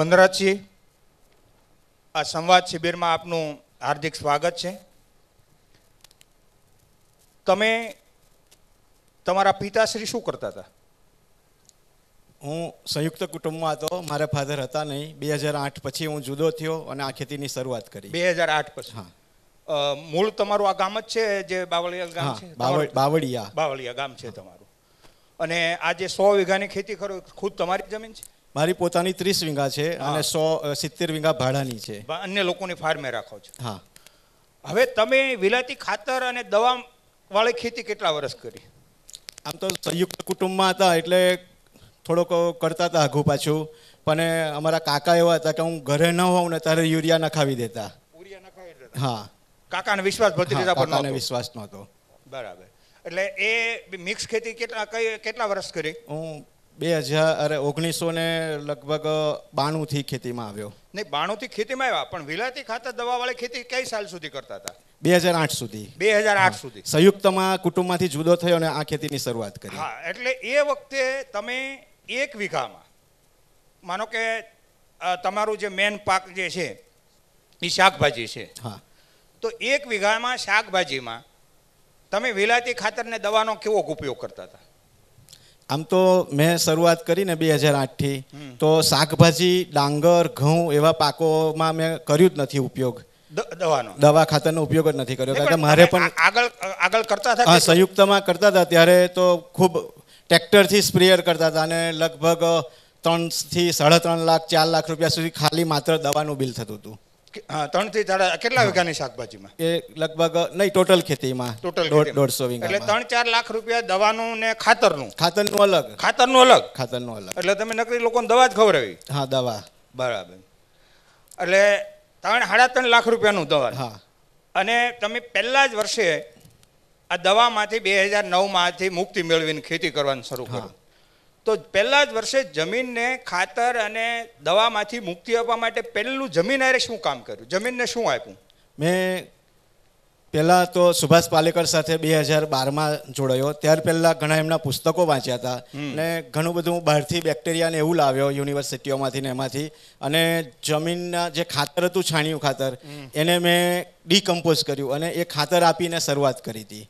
વનરાજસિંહ આ સંવાદ શિબિરમાં આપનું હાર્દિક સ્વાગત છે તમે તમારા પિતાશ્રી શું કરતા હતા હું સંયુક્ત કુટુંબમાં હતો મારા ફાધર હતા નહીં બે હજાર આઠ પછી હું જુદો થયો અને આ ખેતીની શરૂઆત કરી બે હજાર આઠ પછી હા મૂળ તમારું આ ગામ જ છે જે બાવળિયા ગામ છે બાવળિયા બાવળિયા ગામ છે તમારું અને આ જે સો વીઘાની ખેતી કરો ખુદ તમારી જમીન છે મારી પોતાની ત્રીસ વીંગા છે અને સો સિત્તેર વીંગા ભાડાની છે અન્ય લોકોની ફાર્મે રાખો છો હા હવે તમે વિલાતી ખાતર અને દવા વાળી ખેતી કેટલા વર્ષ કરી આમ તો સંયુક્ત કુટુંબમાં હતા એટલે થોડોક કરતા હતા આઘું પાછું પણ અમારા કાકા એવા હતા કે હું ઘરે ન હોઉં ને ત્યારે યુરિયા નખાવી દેતા યુરિયા નખાવી દેતા હા કાકાને વિશ્વાસ ભત્રીજા પર કાકાને વિશ્વાસ નહોતો બરાબર એટલે એ મિક્સ ખેતી કેટલા કઈ કેટલા વર્ષ કરી હું બે હજાર અરે ઓગણીસો ને લગભગ બાણુંથી ખેતીમાં આવ્યો નહીં બાણુંથી ખેતીમાં આવ્યા પણ વિલાતી ખાતર દવાવાળી ખેતી કઈ સાલ સુધી કરતા હતા બે હજાર આઠ સુધી બે હજાર આઠ સુધી સંયુક્તમાં કુટુંબમાંથી જુદો થયો અને આ ખેતીની શરૂઆત કરી હા એટલે એ વખતે તમે એક વીઘામાં માનો કે તમારું જે મેન પાક જે છે એ શાકભાજી છે હા તો એક વીઘામાં શાકભાજીમાં તમે વિલાતી ખાતરને દવાનો કેવો ઉપયોગ કરતા હતા આમ તો મેં શરૂઆત કરીને બે હજાર આઠથી તો શાકભાજી ડાંગર ઘઉં એવા પાકોમાં મેં કર્યું જ નથી ઉપયોગ દવાનો દવા ખાતરનો ઉપયોગ જ નથી કર્યો કારણ કે મારે પણ આગળ આગળ કરતા હતા સંયુક્તમાં કરતા હતા ત્યારે તો ખૂબ ટ્રેક્ટરથી સ્પ્રેયર કરતા હતા અને લગભગ ત્રણથી સાડા ત્રણ લાખ ચાર લાખ રૂપિયા સુધી ખાલી માત્ર દવાનું બિલ થતું હતું હા ત્રણથી સાડા કેટલા વીઘાની શાકભાજીમાં એ લગભગ નહીં ટોટલ ખેતીમાં ટોટલ દોઢસો વીઘા એટલે ત્રણ ચાર લાખ રૂપિયા દવાનું ને ખાતરનું ખાતરનું અલગ ખાતરનું અલગ ખાતરનું અલગ એટલે તમે નકરી લોકોને દવા જ ખવડાવી હા દવા બરાબર એટલે ત્રણ સાડા ત્રણ લાખ રૂપિયાનું દવા હા અને તમે પહેલા જ વર્ષે આ દવામાંથી બે હજાર નવમાંથી મુક્તિ મેળવીને ખેતી કરવાનું શરૂ કર્યું તો પહેલા જ વર્ષે જમીનને ખાતર અને દવામાંથી મુક્તિ આપવા માટે પહેલું જમીન આરે શું કામ કર્યું જમીનને શું આપ્યું મેં પહેલાં તો સુભાષ પાલેકર સાથે બે હજાર બારમાં જોડાયો ત્યાર પહેલાં ઘણા એમના પુસ્તકો વાંચ્યા હતા અને ઘણું બધું બહારથી બેક્ટેરિયાને એવું લાવ્યો યુનિવર્સિટીઓમાંથી ને એમાંથી અને જમીનના જે ખાતર હતું છાણિયું ખાતર એને મેં ડીકમ્પોઝ કર્યું અને એ ખાતર આપીને શરૂઆત કરી હતી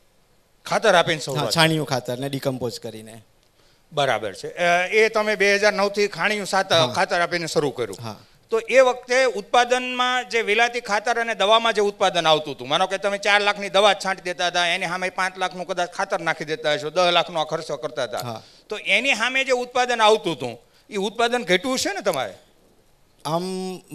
ખાતર આપીને છાણિયું ખાતરને ડીકમ્પોઝ કરીને બરાબર છે એ તમે બે હજાર નવથી ખાણીયું ખાતર આપીને શરૂ કર્યું તો એ વખતે ઉત્પાદનમાં જે વિલાતી ખાતર અને દવામાં જે ઉત્પાદન આવતું હતું માનો કે તમે ચાર લાખની દવા છાંટી દેતા હતા એની સામે પાંચ લાખનું કદાચ ખાતર નાખી દેતા હશો દસ લાખનો ખર્ચો કરતા હતા તો એની સામે જે ઉત્પાદન આવતું હતું એ ઉત્પાદન ઘટ્યું છે ને તમારે આમ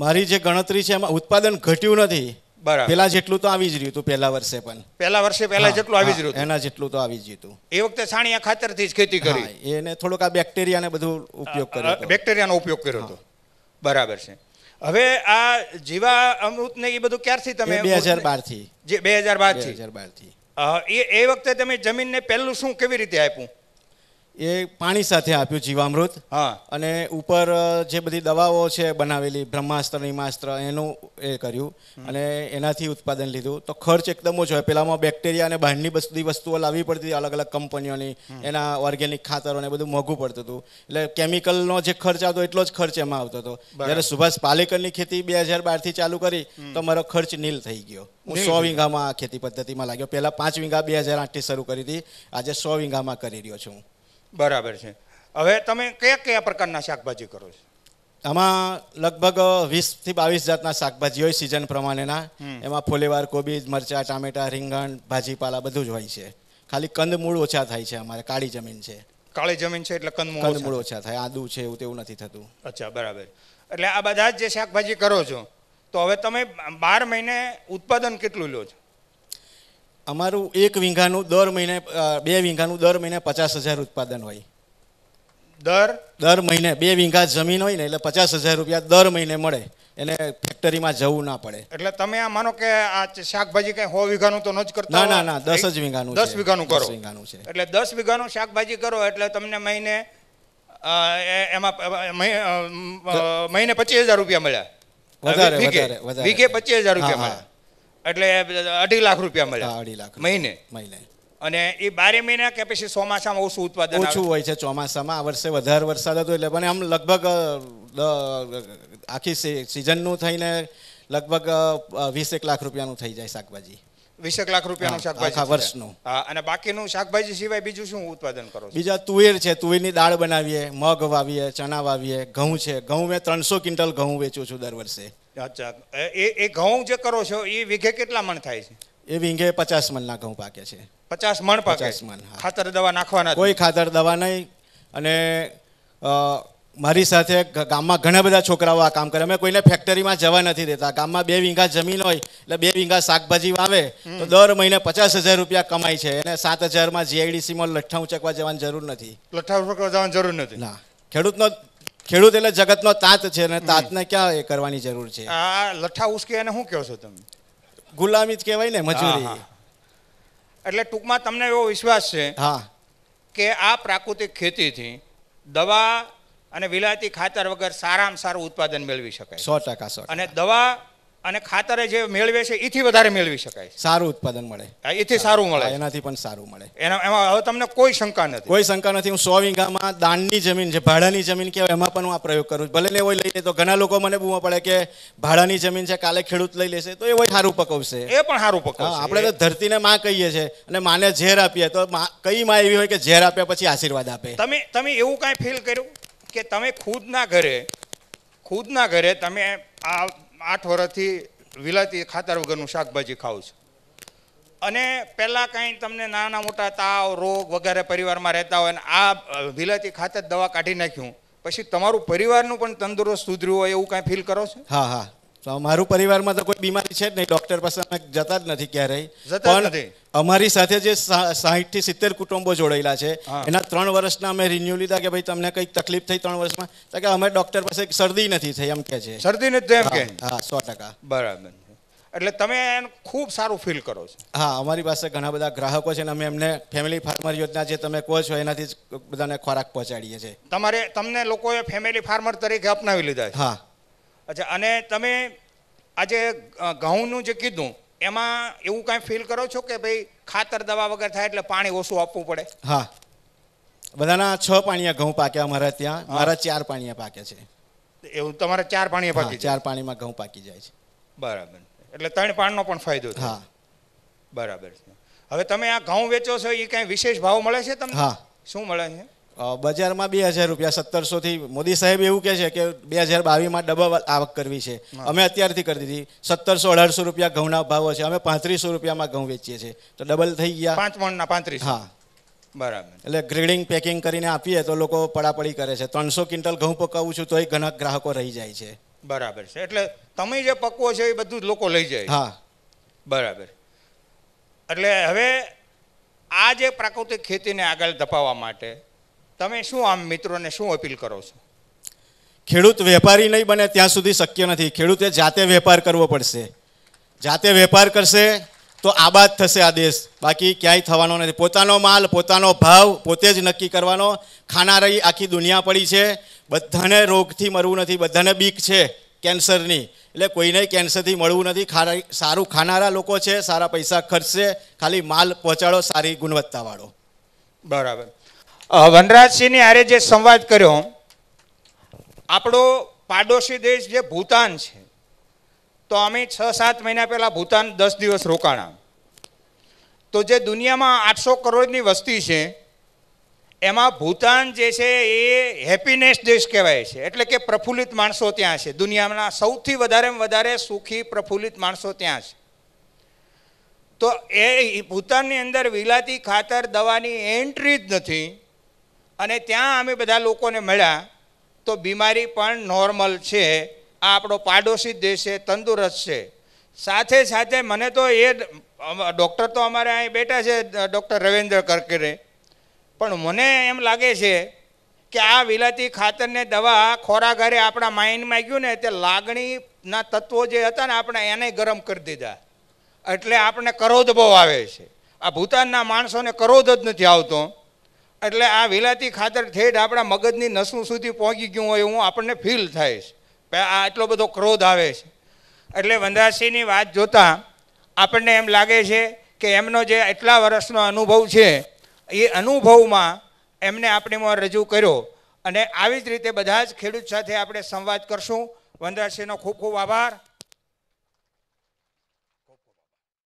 મારી જે ગણતરી છે એમાં ઉત્પાદન ઘટ્યું નથી બરાબર પેલા જેટલું તો આવી જ રહ્યું હતું પહેલા વર્ષે પણ પહેલા વર્ષે પહેલા જેટલું આવી જ રહ્યું એના જેટલું તો આવી જ હતું એ વખતે છાણિયા ખાતરથી જ ખેતી કરી એને થોડોક આ બેક્ટેરિયાને બધું ઉપયોગ કર્યો બેક્ટેરિયાનો ઉપયોગ કર્યો હતો બરાબર છે હવે આ જીવા અમૃત ને એ બધું ક્યારથી તમે બે હજાર બાર થી જે બે હજાર બાર થી એ એ વખતે તમે જમીનને પહેલું શું કેવી રીતે આપ્યું એ પાણી સાથે આપ્યું જીવામૃત હા અને ઉપર જે બધી દવાઓ છે બનાવેલી બ્રહ્માસ્ત્ર નિમાસ્ત્ર એનું એ કર્યું અને એનાથી ઉત્પાદન લીધું તો ખર્ચ એકદમ જ હોય પેલામાં બેક્ટેરિયા અને બહારની બધી વસ્તુઓ લાવવી પડતી અલગ અલગ કંપનીઓની એના ઓર્ગેનિક ખાતરો ને બધું મોંઘું પડતું હતું એટલે કેમિકલનો જે ખર્ચ આવતો એટલો જ ખર્ચ એમાં આવતો હતો જ્યારે સુભાષ પાલેકરની ખેતી બે હજાર બારથી ચાલુ કરી તો મારો ખર્ચ નીલ થઈ ગયો હું સો વીઘામાં ખેતી પદ્ધતિમાં લાગ્યો પહેલાં પાંચ વીઘા બે હજાર આઠથી શરૂ કરી હતી આજે સો વીંઘામાં કરી રહ્યો છું બરાબર છે હવે તમે કયા કયા પ્રકારના શાકભાજી કરો છો આમાં લગભગ વીસથી બાવીસ જાતના શાકભાજી હોય સિઝન પ્રમાણેના એમાં ફુલેવાર કોબી મરચા ટામેટા રીંગણ ભાજીપાલા બધું જ હોય છે ખાલી કંદમૂળ ઓછા થાય છે અમારે કાળી જમીન છે કાળી જમીન છે એટલે કંદમૂળ કંદમૂળ ઓછા થાય આદુ છે એવું તેવું નથી થતું અચ્છા બરાબર એટલે આ બધા જે શાકભાજી કરો છો તો હવે તમે બાર મહિને ઉત્પાદન કેટલું લો છો અમારું એક વીંઘાનું દર મહિને બે વીંઘાનું દર મહિને પચાસ હજાર ઉત્પાદન હોય દર દર મહિને બે વીંઘા જમીન હોય ને એટલે પચાસ હજાર રૂપિયા દર મહિને મળે એને ફેક્ટરીમાં જવું ના પડે એટલે તમે આ માનો કે આ શાકભાજી કઈ હો વીઘાનું તો ન જ કરતા ના ના ના દસ જ વીઘાનું દસ વીઘાનું કરો વીઘાનું છે એટલે દસ વીઘાનું શાકભાજી કરો એટલે તમને મહિને એમાં મહિને પચીસ હજાર રૂપિયા મળ્યા વધારે વધારે વીઘે પચીસ હજાર રૂપિયા મળ્યા એટલે અઢી લાખ રૂપિયા મળ્યા અઢી લાખ મહિને મહિને અને એ બારે મહિના કે પછી ચોમાસામાં ઓછું ઉત્પાદન ઓછું હોય છે ચોમાસામાં આ વર્ષે વધારે વરસાદ હતો એટલે પણ આમ લગભગ આખી સિઝનનું થઈને લગભગ વીસેક લાખ રૂપિયાનું થઈ જાય શાકભાજી વીસેક લાખ રૂપિયાનું શાકભાજી વર્ષનું અને બાકીનું શાકભાજી સિવાય બીજું શું ઉત્પાદન કરો બીજા તુવેર છે તુવેરની દાળ બનાવીએ મગ વાવીએ ચણા વાવીએ ઘઉં છે ઘઉં મેં ત્રણસો ક્વિન્ટલ ઘઉં વેચું છું દર વર્ષે અચ્છા એ એ ઘઉં જે કરો છો એ વીઘે કેટલા મણ થાય છે એ વીઘે પચાસ મણના ઘઉં પાકે છે પચાસ મણ પાકે પચાસ મણ ખાતર દવા નાખવાના કોઈ ખાતર દવા નહીં અને મારી સાથે ગામમાં ઘણા બધા છોકરાઓ આ કામ કરે અમે કોઈને ફેક્ટરીમાં જવા નથી દેતા ગામમાં બે વીંઘા જમીન હોય એટલે બે વીંઘા શાકભાજી વાવે તો દર મહિને પચાસ હજાર રૂપિયા કમાય છે અને સાત હજારમાં જીઆઈડીસીમાં લઠ્ઠા ઉચકવા જવાની જરૂર નથી લઠ્ઠા ઉચકવા જવાની જરૂર નથી ના ખેડૂતનો ખેડૂત એટલે જગતનો તાત છે અને તાતને ક્યાં એ કરવાની જરૂર છે આ લઠ્ઠા ઉસકે એને શું કહો છો તમે ગુલામી જ કહેવાય ને મજૂરી એટલે ટૂંકમાં તમને એવો વિશ્વાસ છે હા કે આ પ્રાકૃતિક ખેતીથી દવા અને વિલાયતી ખાતર વગર સારામાં સારું ઉત્પાદન મેળવી શકાય સો ટકા સો અને દવા અને ખાતરે જે મેળવે છે એથી વધારે મેળવી શકાય સારું ઉત્પાદન મળે એથી સારું મળે એનાથી પણ સારું મળે એના એમાં હવે તમને કોઈ શંકા નથી કોઈ શંકા નથી હું સો વીઘામાં દાનની જમીન જે ભાડાની જમીન કહેવાય એમાં પણ હું આ પ્રયોગ કરું ભલે લેવો લઈ લઈએ તો ઘણા લોકો મને બૂમો પડે કે ભાડાની જમીન છે કાલે ખેડૂત લઈ લેશે તો એ હોય સારું પકવશે એ પણ સારું પકવશે આપણે તો ધરતીને માં કહીએ છીએ અને માને ઝેર આપીએ તો કઈ માં એવી હોય કે ઝેર આપ્યા પછી આશીર્વાદ આપે તમે તમે એવું કાંઈ ફીલ કર્યું કે તમે ખુદના ઘરે ખુદના ઘરે તમે આ આઠ વર્ષથી વિલાતી ખાતર વગરનું શાકભાજી ખાઉં છું અને પહેલાં કાંઈ તમને નાના મોટા તાવ રોગ વગેરે પરિવારમાં રહેતા હોય અને આ વિલાતી ખાતર દવા કાઢી નાખ્યું પછી તમારું પરિવારનું પણ તંદુરસ્ત સુધર્યું હોય એવું કાંઈ ફીલ કરો છો હા હા તો મારું પરિવારમાં તો કોઈ બીમારી છે જ નહીં ડૉક્ટર પાસે અમે જતા જ નથી ક્યારેય જતા નથી અમારી સાથે જે સાહીઠ થી સિત્તેર કુટુંબો જોડાયેલા છે એના ત્રણ વર્ષના અમે રિન્યુ લીધા કે ભાઈ તમને કઈ તકલીફ થઈ ત્રણ વર્ષમાં તો કે અમે ડોક્ટર પાસે શરદી નથી થઈ એમ કે છે શરદી નથી થઈ એમ કે હા સો ટકા બરાબર એટલે તમે ખૂબ સારું ફીલ કરો છો હા અમારી પાસે ઘણા બધા ગ્રાહકો છે અને અમે એમને ફેમિલી ફાર્મર યોજના જે તમે કહો છો એનાથી જ બધાને ખોરાક પહોંચાડીએ છીએ તમારે તમને લોકોએ ફેમિલી ફાર્મર તરીકે અપનાવી લીધા હા અચ્છા અને તમે આજે ઘઉંનું જે કીધું એમાં એવું કાંઈ ફીલ કરો છો કે ભાઈ ખાતર દવા વગર થાય એટલે પાણી ઓછું આપવું પડે હા બધાના છ પાણીયા ઘઉં પાક્યા અમારા ત્યાં મારા ચાર પાણીયા પાકે છે એવું તમારે ચાર પાણીયા પાકી ચાર પાણીમાં ઘઉં પાકી જાય છે બરાબર એટલે ત્રણ પાણનો પણ ફાયદો હા બરાબર છે હવે તમે આ ઘઉં વેચો છો એ કાંઈ વિશેષ ભાવ મળે છે તમને હા શું મળે છે બજારમાં બે હજાર રૂપિયા સત્તરસોથી મોદી સાહેબ એવું કે છે કે બે હજાર બાવીસમાં ડબલ આવક કરવી છે અમે અત્યારથી કરી દીધી સત્તરસો અઢારસો રૂપિયા ઘઉંના ભાવો છે અમે પાંત્રીસો રૂપિયામાં ઘઉં વેચીએ છીએ તો ડબલ થઈ ગયા પાંચ મણના પાંત્રીસ હા બરાબર એટલે ગ્રેડિંગ પેકિંગ કરીને આપીએ તો લોકો પડાપડી કરે છે ત્રણસો ક્વિન્ટલ ઘઉં પકાવું છું તોય ઘણા ગ્રાહકો રહી જાય છે બરાબર છે એટલે તમે જે પકવો છે એ બધું જ લોકો લઈ જાય હા બરાબર એટલે હવે આ જે પ્રાકૃતિક ખેતીને આગળ ધપાવવા માટે તમે શું આમ મિત્રોને શું અપીલ કરો છો ખેડૂત વેપારી નહીં બને ત્યાં સુધી શક્ય નથી ખેડૂતે જાતે વેપાર કરવો પડશે જાતે વેપાર કરશે તો આબાદ થશે આ દેશ બાકી ક્યાંય થવાનો નથી પોતાનો માલ પોતાનો ભાવ પોતે જ નક્કી કરવાનો ખાનારી આખી દુનિયા પડી છે બધાને રોગથી મરવું નથી બધાને બીક છે કેન્સરની એટલે કોઈને કેન્સરથી મળવું નથી સારું ખાનારા લોકો છે સારા પૈસા ખર્ચશે ખાલી માલ પહોંચાડો સારી ગુણવત્તાવાળો બરાબર વનરાજસિંહની આરે જે સંવાદ કર્યો આપણો પાડોશી દેશ જે ભૂતાન છે તો અમે છ સાત મહિના પહેલાં ભૂતાન દસ દિવસ રોકાણા તો જે દુનિયામાં આઠસો કરોડની વસ્તી છે એમાં ભૂતાન જે છે એ હેપીનેસ દેશ કહેવાય છે એટલે કે પ્રફુલ્લિત માણસો ત્યાં છે દુનિયાના સૌથી વધારે વધારે સુખી પ્રફુલ્લિત માણસો ત્યાં છે તો એ ભૂતાનની અંદર વિલાતી ખાતર દવાની એન્ટ્રી જ નથી અને ત્યાં અમે બધા લોકોને મળ્યા તો બીમારી પણ નોર્મલ છે આ આપણો પાડોશી દેશ છે તંદુરસ્ત છે સાથે સાથે મને તો એ ડૉક્ટર તો અમારે અહીં બેઠા છે ડૉક્ટર રવિન્દ્ર કરકરે પણ મને એમ લાગે છે કે આ વિલાતી ખાતરને દવા ખોરાઘરે આપણા માઇન્ડમાં ગયું ને તે લાગણીના તત્વો જે હતા ને આપણે એને ગરમ કરી દીધા એટલે આપણે કરોધ બહુ આવે છે આ ભૂતાનના માણસોને કરોધ જ નથી આવતો એટલે આ વિલાતી ખાતર ઠેઠ આપણા મગજની નસું સુધી પહોંચી ગયું હોય એવું આપણને ફીલ થાય છે આ એટલો બધો ક્રોધ આવે છે એટલે વંદાસીની વાત જોતાં આપણને એમ લાગે છે કે એમનો જે એટલા વર્ષનો અનુભવ છે એ અનુભવમાં એમને આપણીમાં રજૂ કર્યો અને આવી જ રીતે બધા જ ખેડૂત સાથે આપણે સંવાદ કરશું વંદાસીનો ખૂબ ખૂબ આભાર